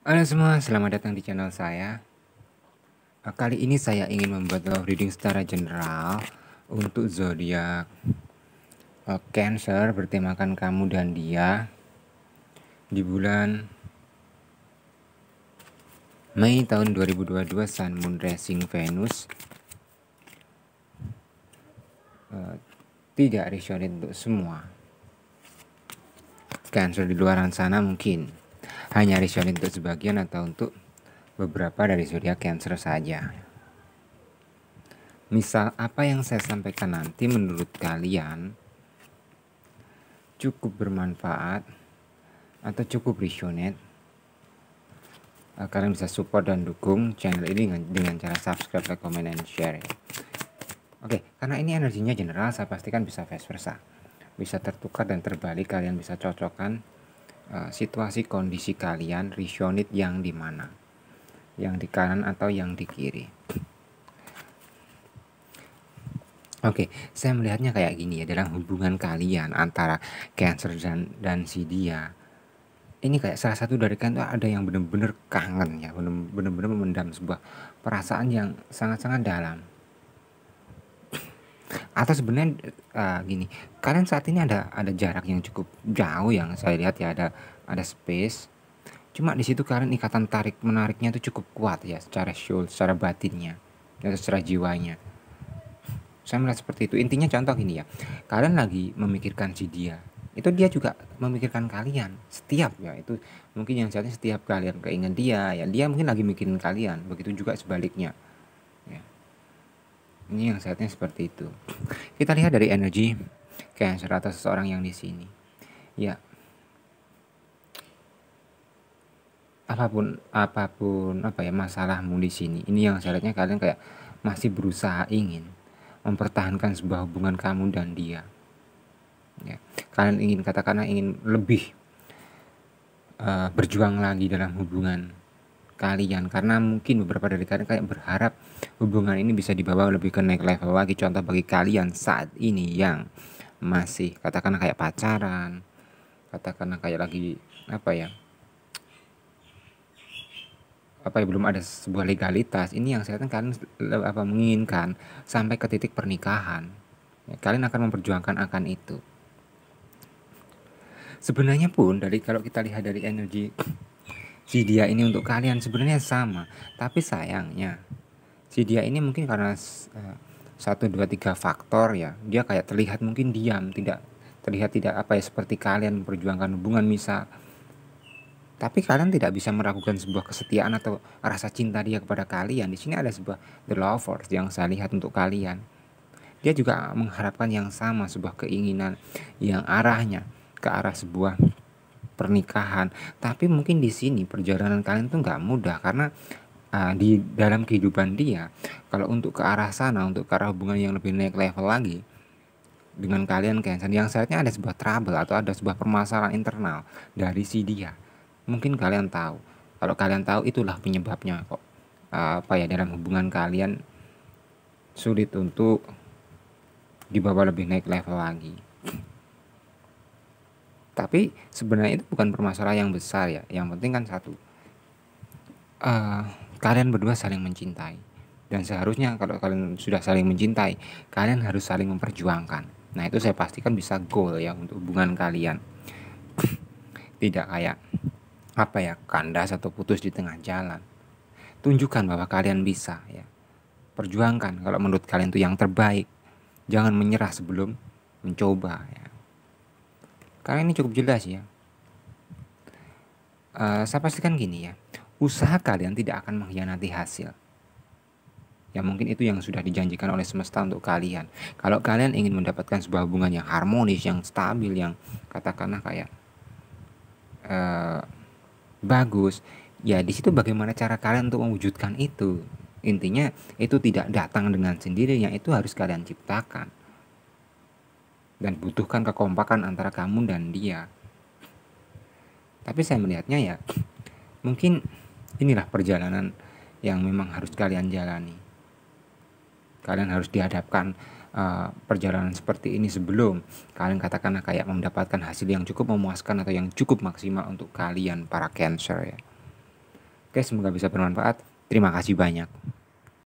Halo semua, selamat datang di channel saya. Eh, kali ini saya ingin membuat love reading secara general untuk zodiak eh, Cancer bertemakan kamu dan dia di bulan Mei tahun 2022 Sun Moon Rising Venus eh, tidak resonate untuk semua. Cancer di luaran sana mungkin hanya risol untuk sebagian atau untuk beberapa dari zodiak Cancer saja. Misal apa yang saya sampaikan nanti menurut kalian cukup bermanfaat atau cukup resonate eh, kalian bisa support dan dukung channel ini dengan, dengan cara subscribe, like, comment, and share ya. Oke, karena ini energinya general, saya pastikan bisa vice versa. Bisa tertukar dan terbalik, kalian bisa cocokkan Eh, situasi kondisi kalian risionit yang di mana yang di kanan atau yang di kiri Oke, okay, saya melihatnya kayak gini ya dalam hubungan kalian antara Cancer dan dan si dia. Ini kayak salah satu dari kalian tuh ada yang bener-bener kangen ya, bener-bener memendam sebuah perasaan yang sangat-sangat dalam atau sebenarnya uh, gini kalian saat ini ada ada jarak yang cukup jauh yang saya lihat ya ada ada space cuma di situ kalian ikatan tarik menariknya itu cukup kuat ya secara soul secara batinnya atau secara jiwanya saya melihat seperti itu intinya contoh gini ya kalian lagi memikirkan si dia itu dia juga memikirkan kalian setiap ya itu mungkin yang jadi setiap kalian keinget dia ya dia mungkin lagi mikirin kalian begitu juga sebaliknya ini yang sehatnya seperti itu. Kita lihat dari energi kayak atau seseorang yang di sini. Ya. Apapun apapun apa ya masalahmu di sini. Ini yang sehatnya kalian kayak masih berusaha ingin mempertahankan sebuah hubungan kamu dan dia. Ya. Kalian ingin katakanlah ingin lebih uh, berjuang lagi dalam hubungan kalian karena mungkin beberapa dari kalian kayak berharap hubungan ini bisa dibawa lebih ke naik level lagi contoh bagi kalian saat ini yang masih katakanlah kayak pacaran katakanlah kayak lagi apa ya apa ya belum ada sebuah legalitas ini yang saya katakan kalian apa menginginkan sampai ke titik pernikahan ya, kalian akan memperjuangkan akan itu sebenarnya pun dari kalau kita lihat dari energi si dia ini untuk kalian sebenarnya sama tapi sayangnya si dia ini mungkin karena eh, satu dua tiga faktor ya dia kayak terlihat mungkin diam tidak terlihat tidak apa ya seperti kalian memperjuangkan hubungan misal tapi kalian tidak bisa meragukan sebuah kesetiaan atau rasa cinta dia kepada kalian. Di sini ada sebuah the lovers yang saya lihat untuk kalian. Dia juga mengharapkan yang sama sebuah keinginan yang arahnya ke arah sebuah pernikahan. Tapi mungkin di sini perjalanan kalian tuh nggak mudah karena uh, di dalam kehidupan dia, kalau untuk ke arah sana, untuk ke arah hubungan yang lebih naik level lagi dengan kalian Cancer, yang saatnya ada sebuah trouble atau ada sebuah permasalahan internal dari si dia. Mungkin kalian tahu. Kalau kalian tahu itulah penyebabnya kok uh, apa ya dalam hubungan kalian sulit untuk dibawa lebih naik level lagi tapi sebenarnya itu bukan permasalahan yang besar ya yang penting kan satu uh, kalian berdua saling mencintai dan seharusnya kalau kalian sudah saling mencintai kalian harus saling memperjuangkan nah itu saya pastikan bisa goal ya untuk hubungan kalian tidak kayak apa ya kandas atau putus di tengah jalan tunjukkan bahwa kalian bisa ya perjuangkan kalau menurut kalian itu yang terbaik jangan menyerah sebelum mencoba ya karena ini cukup jelas ya. Uh, saya pastikan gini ya, usaha kalian tidak akan mengkhianati hasil. Ya mungkin itu yang sudah dijanjikan oleh semesta untuk kalian. Kalau kalian ingin mendapatkan sebuah hubungan yang harmonis, yang stabil, yang katakanlah kayak uh, bagus, ya di situ bagaimana cara kalian untuk mewujudkan itu. Intinya itu tidak datang dengan sendirinya, itu harus kalian ciptakan dan butuhkan kekompakan antara kamu dan dia. Tapi saya melihatnya ya, mungkin inilah perjalanan yang memang harus kalian jalani. Kalian harus dihadapkan uh, perjalanan seperti ini sebelum kalian katakanlah kayak mendapatkan hasil yang cukup memuaskan atau yang cukup maksimal untuk kalian para cancer ya. Oke, semoga bisa bermanfaat. Terima kasih banyak.